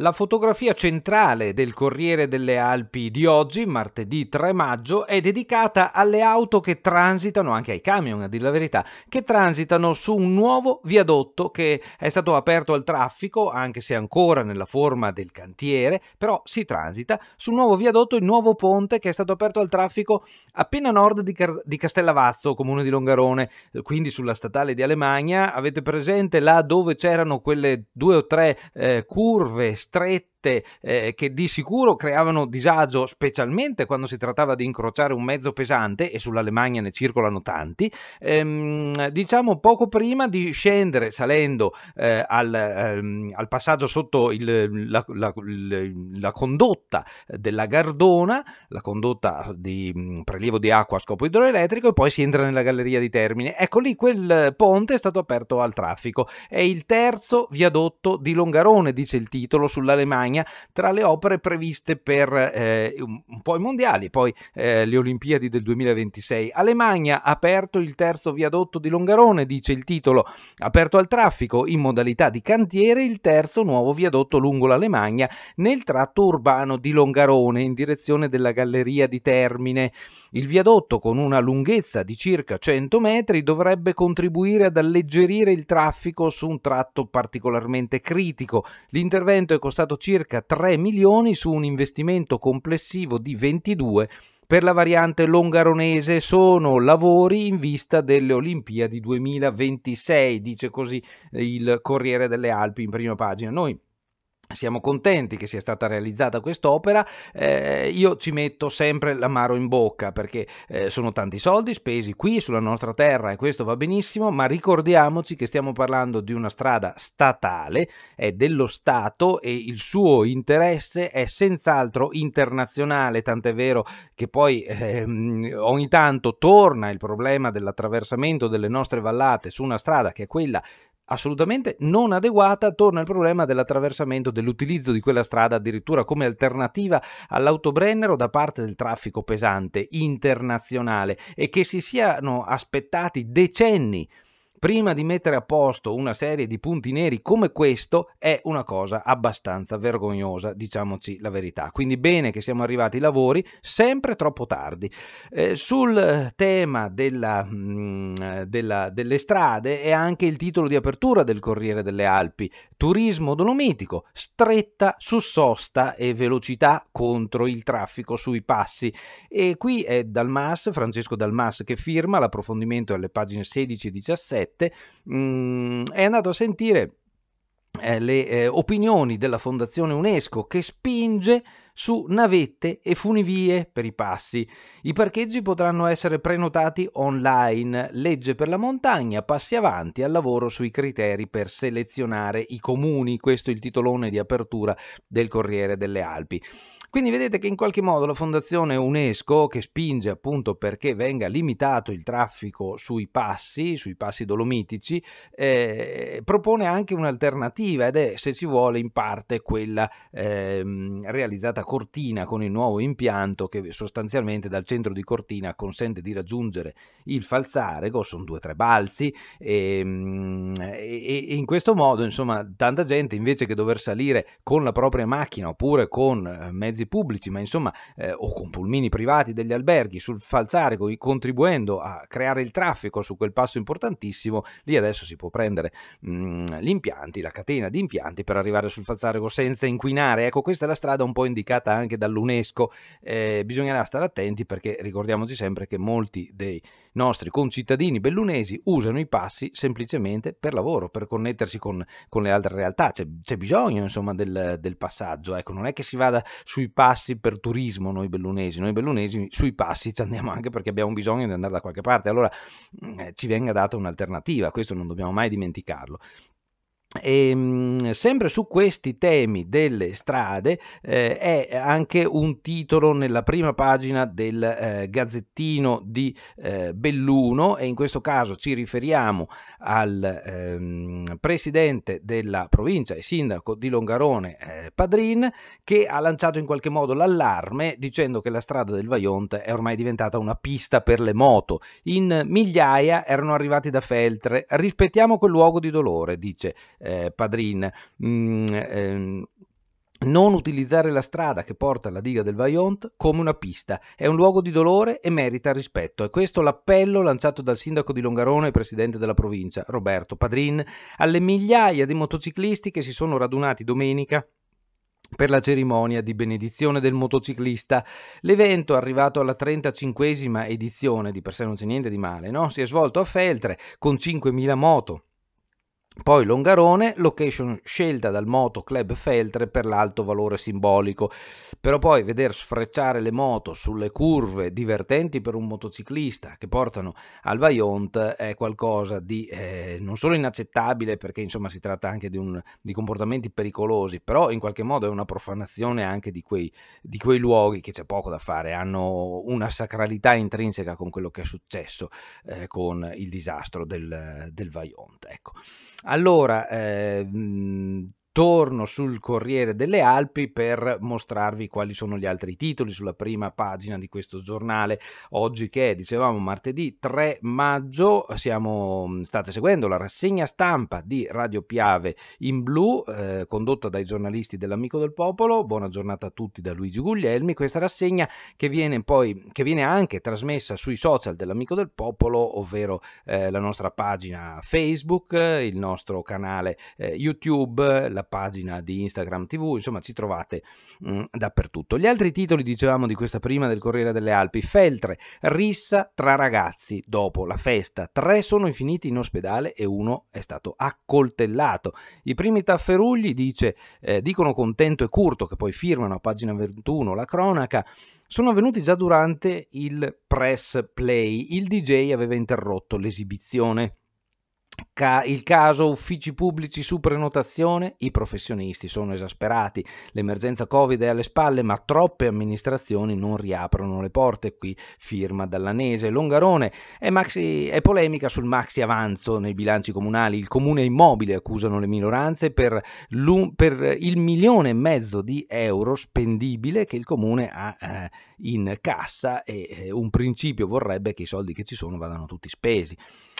La fotografia centrale del Corriere delle Alpi di oggi, martedì 3 maggio, è dedicata alle auto che transitano, anche ai camion a dire la verità, che transitano su un nuovo viadotto che è stato aperto al traffico, anche se ancora nella forma del cantiere, però si transita sul nuovo viadotto, il nuovo ponte che è stato aperto al traffico appena a nord di, Car- di Castellavazzo, comune di Longarone, quindi sulla statale di Alemagna. Avete presente là dove c'erano quelle due o tre eh, curve stretta strette eh, che di sicuro creavano disagio, specialmente quando si trattava di incrociare un mezzo pesante, e sull'Alemagna ne circolano tanti, ehm, diciamo poco prima di scendere salendo eh, al, ehm, al, passaggio sotto il, la, la, la, condotta della Gardona, la condotta di mm, prelievo di acqua a scopo idroelettrico, e poi si entra nella galleria di Termine. Ecco lì quel ponte è stato aperto al traffico. È il terzo viadotto di Longarone, dice il titolo, sull'Alemagna Spagna tra le opere previste per eh, un, un, po' i mondiali, poi eh, le Olimpiadi del 2026. Alemagna ha aperto il terzo viadotto di Longarone, dice il titolo, aperto al traffico in modalità di cantiere il terzo nuovo viadotto lungo l'Alemagna nel tratto urbano di Longarone in direzione della galleria di Termine. Il viadotto con una lunghezza di circa 100 metri dovrebbe contribuire ad alleggerire il traffico su un tratto particolarmente critico. L'intervento è costato circa circa 3 milioni su un investimento complessivo di 22 per la variante longaronese sono lavori in vista delle Olimpiadi 2026, dice così il Corriere delle Alpi in prima pagina. Noi siamo contenti che sia stata realizzata quest'opera, eh, io ci metto sempre l'amaro in bocca perché eh, sono tanti soldi spesi qui sulla nostra terra e questo va benissimo, ma ricordiamoci che stiamo parlando di una strada statale, è dello Stato e il suo interesse è senz'altro internazionale, tant'è vero che poi eh, ogni tanto torna il problema dell'attraversamento delle nostre vallate su una strada che è quella assolutamente non adeguata, torna il problema dell'attraversamento, dell'utilizzo di quella strada addirittura come alternativa all'autobrennero da parte del traffico pesante internazionale e che si siano aspettati decenni prima di mettere a posto una serie di punti neri come questo è una cosa abbastanza vergognosa, diciamoci la verità. Quindi bene che siamo arrivati ai lavori, sempre troppo tardi. Eh, sul tema della, mh, mm, della, delle strade è anche il titolo di apertura del Corriere delle Alpi, Turismo Dolomitico, stretta su sosta e velocità contro il traffico sui passi. E qui è Dalmas, Francesco Dalmas che firma l'approfondimento alle pagine 16 e 17 7, mh, mm, è andato a sentire eh, le eh, opinioni della Fondazione UNESCO che spinge su navette e funivie per i passi. I parcheggi potranno essere prenotati online. Legge per la montagna, passi avanti al lavoro sui criteri per selezionare i comuni. Questo è il titolone di apertura del Corriere delle Alpi. Quindi vedete che in qualche modo la Fondazione UNESCO, che spinge appunto perché venga limitato il traffico sui passi, sui passi dolomitici, eh, propone anche un'alternativa ed è, se si vuole, in parte quella eh, realizzata a Cortina con il nuovo impianto che sostanzialmente dal centro di Cortina consente di raggiungere il falzarego, sono due o tre balzi e, ehm, e, e in questo modo, insomma, tanta gente invece che dover salire con la propria macchina oppure con eh, mezzi pubblici, ma insomma, eh, o con pulmini privati degli alberghi sul falzarico, contribuendo a creare il traffico su quel passo importantissimo, lì adesso si può prendere mh, mm, gli impianti, la catena di impianti per arrivare sul falzarico senza inquinare. Ecco, questa è la strada un po' indicata anche dall'UNESCO. Eh, bisognerà stare attenti perché ricordiamoci sempre che molti dei nostri concittadini bellunesi usano i passi semplicemente per lavoro, per connettersi con, con le altre realtà. C'è, c'è bisogno insomma del, del, passaggio, ecco, non è che si vada sui passi per turismo noi bellunesi, noi bellunesi sui passi ci andiamo anche perché abbiamo bisogno di andare da qualche parte, allora eh, ci venga data un'alternativa, questo non dobbiamo mai dimenticarlo. E, ehm, sempre su questi temi delle strade eh, è anche un titolo nella prima pagina del eh, Gazzettino di eh, Belluno e in questo caso ci riferiamo al ehm, presidente della provincia e sindaco di Longarone eh, Padrin che ha lanciato in qualche modo l'allarme dicendo che la strada del Vaionte è ormai diventata una pista per le moto. In migliaia erano arrivati da Feltre. Rispettiamo quel luogo di dolore, dice eh, eh, Padrin. Mm, ehm, non utilizzare la strada che porta alla diga del Vaillant come una pista. È un luogo di dolore e merita rispetto. È questo l'appello lanciato dal sindaco di Longarone e presidente della provincia, Roberto Padrin, alle migliaia di motociclisti che si sono radunati domenica per la cerimonia di benedizione del motociclista. L'evento, arrivato alla 35esima edizione, di per sé non c'è niente di male, no? si è svolto a Feltre con 5.000 moto poi Longarone, location scelta dal Moto Club Feltre per l'alto valore simbolico, però poi veder sfrecciare le moto sulle curve divertenti per un motociclista che portano al Vajont è qualcosa di eh, non solo inaccettabile perché insomma si tratta anche di, un, di, comportamenti pericolosi, però in qualche modo è una profanazione anche di quei, di quei luoghi che c'è poco da fare, hanno una sacralità intrinseca con quello che è successo eh, con il disastro del, del Vajont. Ecco. Allora, eh, torno sul Corriere delle Alpi per mostrarvi quali sono gli altri titoli sulla prima pagina di questo giornale. Oggi che è, dicevamo, martedì 3 maggio, siamo, mm, state seguendo la rassegna stampa di Radio Piave in blu, eh, condotta dai giornalisti dell'Amico del Popolo. Buona giornata a tutti da Luigi Guglielmi. Questa rassegna che viene poi, che viene anche trasmessa sui social dell'Amico del Popolo, ovvero eh, la nostra pagina Facebook, il nostro canale eh, YouTube, la pagina di Instagram TV, insomma ci trovate mh, mm, dappertutto. Gli altri titoli, dicevamo, di questa prima del Corriere delle Alpi, Feltre, rissa tra ragazzi dopo la festa, tre sono finiti in ospedale e uno è stato accoltellato. I primi tafferugli dice, eh, dicono contento e curto, che poi firmano a pagina 21 la cronaca, sono avvenuti già durante il press play. Il DJ aveva interrotto l'esibizione il caso uffici pubblici su prenotazione, i professionisti sono esasperati, l'emergenza Covid è alle spalle, ma troppe amministrazioni non riaprono le porte, qui firma Dallanese. Longarone è, maxi, è polemica sul maxi avanzo nei bilanci comunali, il comune immobile accusano le minoranze per, per, il milione e mezzo di euro spendibile che il comune ha eh, in cassa e eh, un principio vorrebbe che i soldi che ci sono vadano tutti spesi.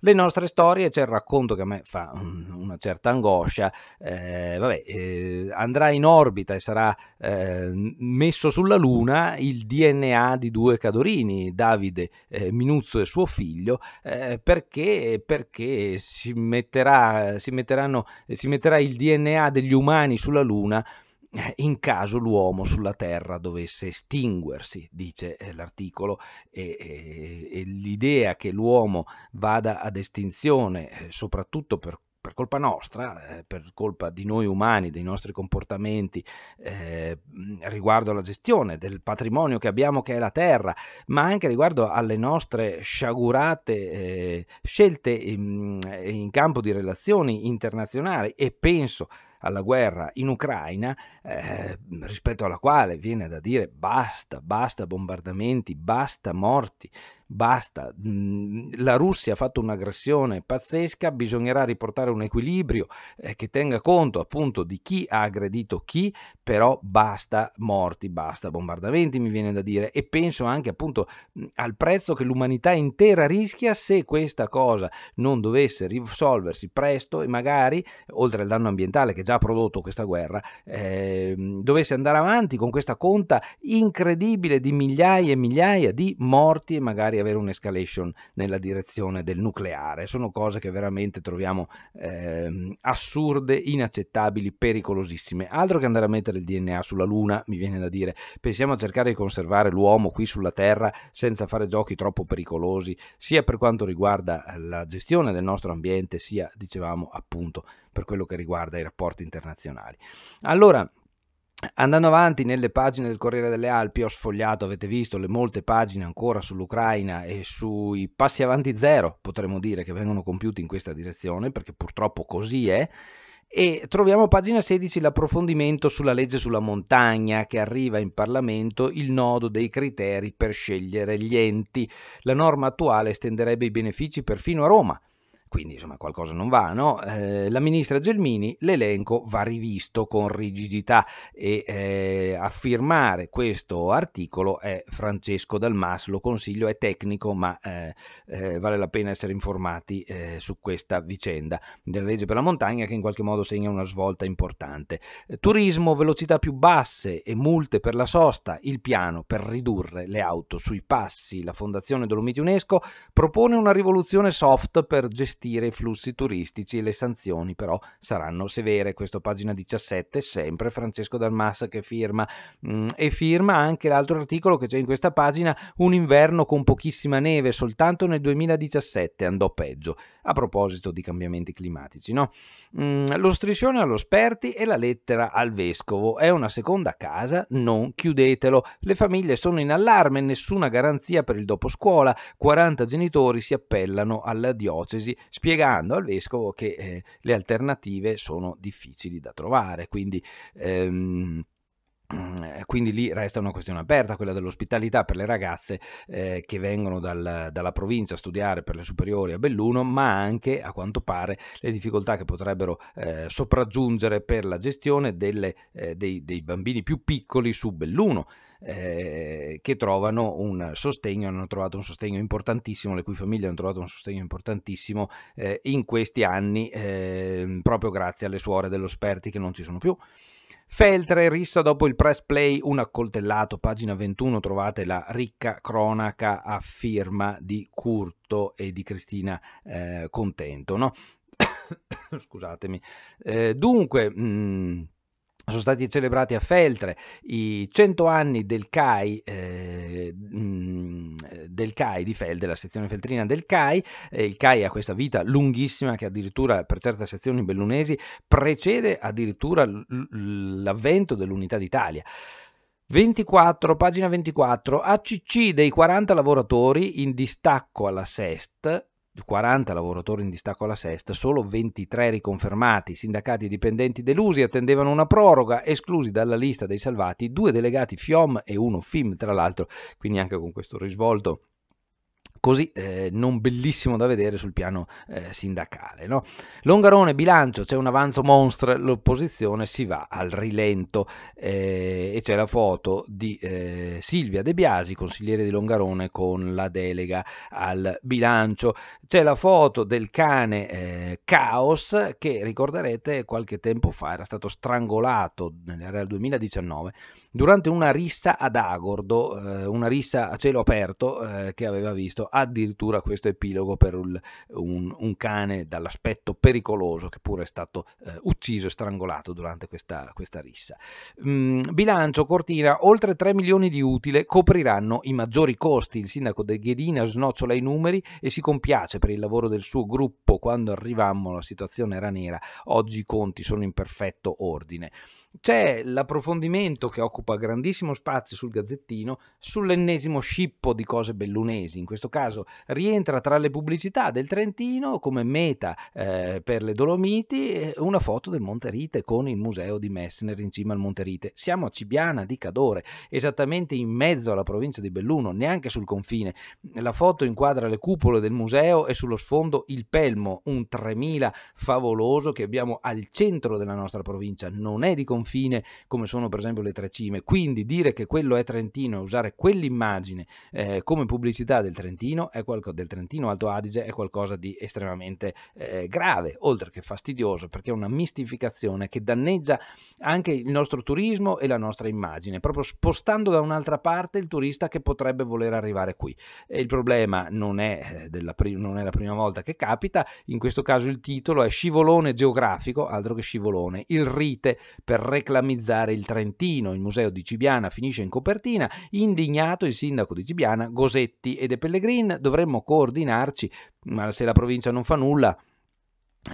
Le nostre storie c'è il racconto che a me fa mm, una certa angoscia, eh, vabbè, eh, andrà in orbita e sarà eh, messo sulla Luna il DNA di due cadorini, Davide eh, Minuzzo e suo figlio, eh, perché, perché si, metterà, si, metteranno, si metterà il DNA degli umani sulla Luna eh, in caso l'uomo sulla Terra dovesse estinguersi, dice eh, l'articolo, e, e, e l'idea che l'uomo vada ad estinzione, eh, soprattutto per colpa nostra, eh, per colpa di noi umani, dei nostri comportamenti eh, riguardo alla gestione del patrimonio che abbiamo che è la terra, ma anche riguardo alle nostre sciagurate eh, scelte in, in campo di relazioni internazionali e penso alla guerra in Ucraina, eh, rispetto alla quale viene da dire basta, basta bombardamenti, basta morti, basta, mhmm, la Russia ha fatto un'aggressione pazzesca, bisognerà riportare un equilibrio eh, che tenga conto appunto di chi ha aggredito chi, però basta morti, basta bombardamenti mi viene da dire e penso anche appunto mhmm, al prezzo che l'umanità intera rischia se questa cosa non dovesse risolversi presto e magari oltre al danno ambientale che già ha prodotto questa guerra eh, dovesse andare avanti con questa conta incredibile di migliaia e migliaia di morti e magari magari avere un'escalation nella direzione del nucleare. Sono cose che veramente troviamo eh, assurde, inaccettabili, pericolosissime. Altro che andare a mettere il DNA sulla Luna, mi viene da dire, pensiamo a cercare di conservare l'uomo qui sulla Terra senza fare giochi troppo pericolosi, sia per quanto riguarda la gestione del nostro ambiente, sia, dicevamo, appunto per quello che riguarda i rapporti internazionali. Allora, Andando avanti nelle pagine del Corriere delle Alpi ho sfogliato, avete visto, le molte pagine ancora sull'Ucraina e sui passi avanti zero, potremmo dire, che vengono compiuti in questa direzione, perché purtroppo così è. E troviamo pagina 16 l'approfondimento sulla legge sulla montagna che arriva in Parlamento, il nodo dei criteri per scegliere gli enti. La norma attuale estenderebbe i benefici perfino a Roma quindi insomma qualcosa non va, no? Eh, la ministra Gelmini l'elenco va rivisto con rigidità e eh, a firmare questo articolo è Francesco Dalmas, lo consiglio, è tecnico ma eh, eh vale la pena essere informati eh, su questa vicenda della legge per la montagna che in qualche modo segna una svolta importante. Turismo, velocità più basse e multe per la sosta, il piano per ridurre le auto sui passi. La Fondazione Dolomiti UNESCO propone una rivoluzione soft per gestire gestire i flussi turistici e le sanzioni però saranno severe. Questo pagina 17, sempre Francesco Dalmassa che firma mm, e firma anche l'altro articolo che c'è in questa pagina, un inverno con pochissima neve, soltanto nel 2017 andò peggio a proposito di cambiamenti climatici. No? Mm, lo striscione allo Sperti e la lettera al Vescovo. È una seconda casa? Non chiudetelo. Le famiglie sono in allarme, nessuna garanzia per il dopo scuola. 40 genitori si appellano alla diocesi spiegando al Vescovo che eh, le alternative sono difficili da trovare. Quindi... Ehm, eh, quindi lì resta una questione aperta, quella dell'ospitalità per le ragazze eh, che vengono dal, dalla provincia a studiare per le superiori a Belluno, ma anche a quanto pare le difficoltà che potrebbero eh, sopraggiungere per la gestione delle, eh, dei, dei bambini più piccoli su Belluno. Eh, che trovano un sostegno, hanno trovato un sostegno importantissimo, le cui famiglie hanno trovato un sostegno importantissimo eh, in questi anni, eh, proprio grazie alle suore dello Sperti che non ci sono più. Feltre rissa dopo il press play un accoltellato, pagina 21 trovate la ricca cronaca a firma di Curto e di Cristina eh, Contento. No? Scusatemi. Eh, dunque... Mh, mm, sono stati celebrati a Feltre i 100 anni del CAI, eh, mm, del CAI di Fel, della sezione feltrina del CAI. Eh, il CAI ha questa vita lunghissima che addirittura per certe sezioni bellunesi precede addirittura l'avvento dell'unità d'Italia. 24, pagina 24, ACC dei 40 lavoratori in distacco alla SEST, 40 lavoratori in distacco alla sesta, solo 23 riconfermati, sindacati e dipendenti delusi attendevano una proroga, esclusi dalla lista dei salvati due delegati FIOM e uno FIM, tra l'altro, quindi anche con questo risvolto così eh, non bellissimo da vedere sul piano eh, sindacale. No? Longarone, bilancio, c'è un avanzo monstre, l'opposizione si va al rilento. Eh, e c'è la foto di eh, Silvia De Biasi, consigliere di Longarone con la delega al bilancio. C'è la foto del cane eh, Chaos che ricorderete qualche tempo fa era stato strangolato nel 2019 durante una rissa ad Agordo, eh, una rissa a cielo aperto eh, che aveva visto addirittura questo epilogo per un, un, un cane dall'aspetto pericoloso che pure è stato eh, ucciso e strangolato durante questa, questa rissa. Mm, bilancio bilancio Cortina oltre 3 milioni di utile copriranno i maggiori costi. Il sindaco del Ghedina snocciola i numeri e si compiace per il lavoro del suo gruppo. Quando arrivammo la situazione era nera, oggi i conti sono in perfetto ordine. C'è l'approfondimento che occupa grandissimo spazio sul Gazzettino sull'ennesimo scippo di cose bellunesi. In questo caso rientra tra le pubblicità del Trentino come meta eh, per le Dolomiti eh, una foto del Monterite con il museo di Messner in cima al Monterite. Siamo a Cibiano Giuliana di Cadore, esattamente in mezzo alla provincia di Belluno, neanche sul confine. La foto inquadra le cupole del museo e sullo sfondo il Pelmo, un 3000 favoloso che abbiamo al centro della nostra provincia. Non è di confine come sono per esempio le tre cime. Quindi dire che quello è Trentino e usare quell'immagine eh, come pubblicità del Trentino, è qualcosa, del Trentino Alto Adige è qualcosa di estremamente eh, grave, oltre che fastidioso, perché è una mistificazione che danneggia anche il nostro turismo e la nostra un'altra immagine, proprio spostando da un'altra parte il turista che potrebbe voler arrivare qui. E il problema non è, eh, pri- non è la prima volta che capita, in questo caso il titolo è Scivolone geografico, altro che scivolone, il rite per reclamizzare il Trentino, il museo di Cibiana finisce in copertina, indignato il sindaco di Cibiana, Gosetti e De Pellegrin, dovremmo coordinarci, ma se la provincia non fa nulla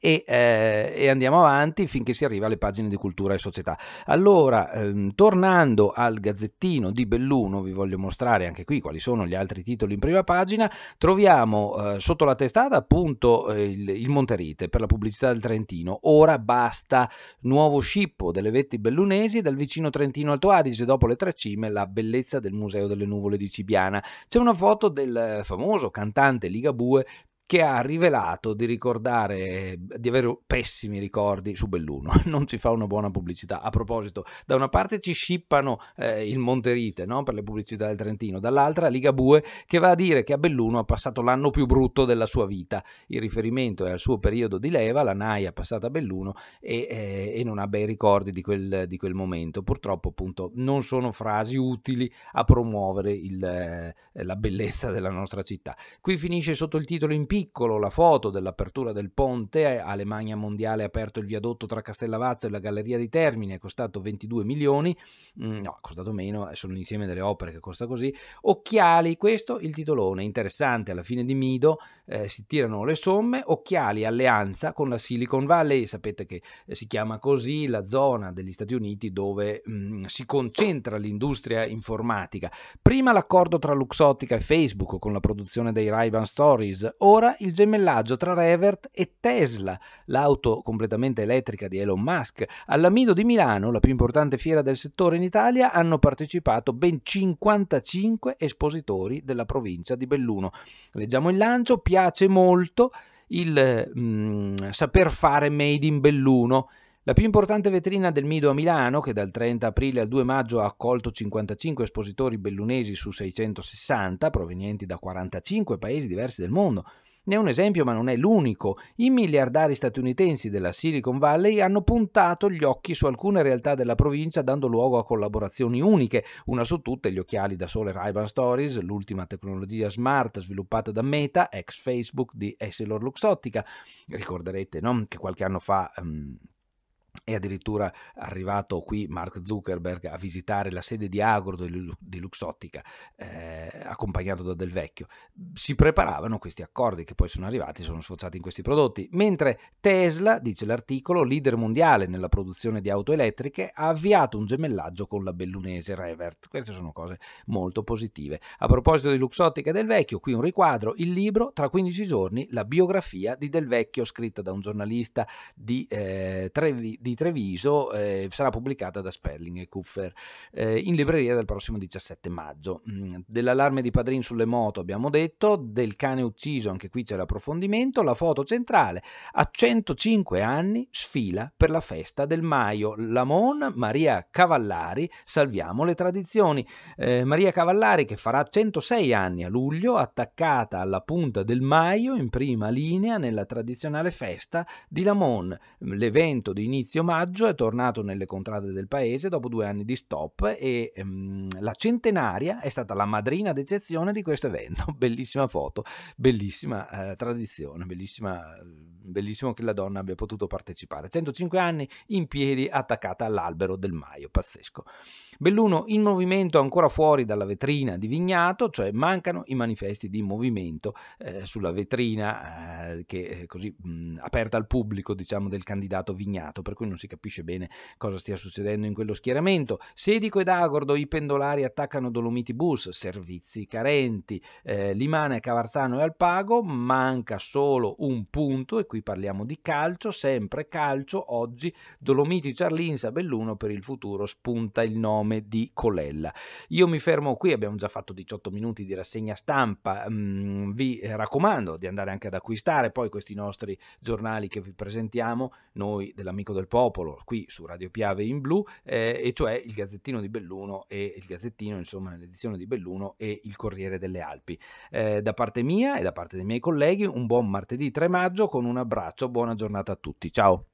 e, eh, e, andiamo avanti finché si arriva alle pagine di cultura e società. Allora, ehm, tornando al gazzettino di Belluno, vi voglio mostrare anche qui quali sono gli altri titoli in prima pagina. Troviamo eh, sotto la testata appunto eh, il, il, Monterite per la pubblicità del Trentino. Ora basta, nuovo scippo delle vetti bellunesi dal vicino Trentino Alto Adige, dopo le tre cime, la bellezza del Museo delle Nuvole di Cibiana. C'è una foto del eh, famoso cantante Ligabue che ha rivelato di ricordare, di avere pessimi ricordi su Belluno. Non ci fa una buona pubblicità. A proposito, da una parte ci scippano eh, il Monterite no? per le pubblicità del Trentino, dall'altra Liga Bue che va a dire che a Belluno ha passato l'anno più brutto della sua vita. Il riferimento è al suo periodo di leva, la NAI è passata a Belluno e, eh, e non ha bei ricordi di quel, di quel, momento. Purtroppo appunto non sono frasi utili a promuovere il, eh, la bellezza della nostra città. Qui finisce sotto il titolo in piedi piccolo la foto dell'apertura del ponte, eh, Alemagna Mondiale ha aperto il viadotto tra Castellavazzo e la Galleria di Termini, è costato 22 milioni, mm, no, è costato meno, sono insieme delle opere che costa così, Occhiali, questo il titolone, interessante, alla fine di Mido eh, si tirano le somme, Occhiali alleanza con la Silicon Valley, sapete che eh, si chiama così la zona degli Stati Uniti dove mh, mm, si concentra l'industria informatica, prima l'accordo tra Luxottica e Facebook con la produzione dei Ray-Ban Stories, ora ancora il gemellaggio tra Revert e Tesla, l'auto completamente elettrica di Elon Musk. All'Amido di Milano, la più importante fiera del settore in Italia, hanno partecipato ben 55 espositori della provincia di Belluno. Leggiamo il lancio, piace molto il mm, saper fare made in Belluno. La più importante vetrina del Mido a Milano, che dal 30 aprile al 2 maggio ha accolto 55 espositori bellunesi su 660, provenienti da 45 paesi diversi del mondo, ne è un esempio, ma non è l'unico. I miliardari statunitensi della Silicon Valley hanno puntato gli occhi su alcune realtà della provincia, dando luogo a collaborazioni uniche. Una su tutte, gli occhiali da sole Ray-Ban Stories, l'ultima tecnologia smart sviluppata da Meta, ex Facebook di Essilor Luxottica. Ricorderete no? che qualche anno fa. Um, è addirittura arrivato qui Mark Zuckerberg a visitare la sede di Agro di Luxottica, eh, accompagnato da Del Vecchio. Si preparavano questi accordi che poi sono arrivati, e sono sfociati in questi prodotti. Mentre Tesla, dice l'articolo, leader mondiale nella produzione di auto elettriche, ha avviato un gemellaggio con la bellunese Revert. Queste sono cose molto positive. A proposito di Luxottica e Del Vecchio, qui un riquadro, il libro Tra 15 giorni, la biografia di Del Vecchio, scritta da un giornalista di, eh, Trevi, di Treviso eh, sarà pubblicata da Sperling e Kuffer eh, in libreria dal prossimo 17 maggio. Mm, dell'allarme di Padrin sulle moto abbiamo detto, del cane ucciso anche qui c'è l'approfondimento, la foto centrale a 105 anni sfila per la festa del Maio. Lamon, Maria Cavallari, salviamo le tradizioni. Eh, Maria Cavallari che farà 106 anni a luglio, attaccata alla punta del Maio in prima linea nella tradizionale festa di Lamon. L'evento di inizio inizio maggio è tornato nelle contrade del paese dopo due anni di stop e ehm, la centenaria è stata la madrina d'eccezione di questo evento. Bellissima foto, bellissima eh, tradizione, bellissima, bellissimo che la donna abbia potuto partecipare. 105 anni in piedi attaccata all'albero del Maio, pazzesco. Belluno in movimento ancora fuori dalla vetrina di Vignato, cioè mancano i manifesti di movimento eh, sulla vetrina eh, che così mh, aperta al pubblico diciamo del candidato Vignato per cui non si capisce bene cosa stia succedendo in quello schieramento. Sedico ed Agordo, i pendolari attaccano Dolomiti Bus, servizi carenti, eh, Limane, Cavarzano e Alpago, manca solo un punto e qui parliamo di calcio, sempre calcio, oggi Dolomiti, Ciarlin, Belluno per il futuro spunta il nome di Colella. Io mi fermo qui, abbiamo già fatto 18 minuti di rassegna stampa, mm, vi raccomando di andare anche ad acquistare poi questi nostri giornali che vi presentiamo, noi dell'amico del popolo qui su Radio Piave in blu, eh, e cioè il Gazzettino di Belluno e il Gazzettino, insomma, l'edizione di Belluno e il Corriere delle Alpi. Eh, da parte mia e da parte dei miei colleghi un buon martedì 3 maggio con un abbraccio, buona giornata a tutti. Ciao.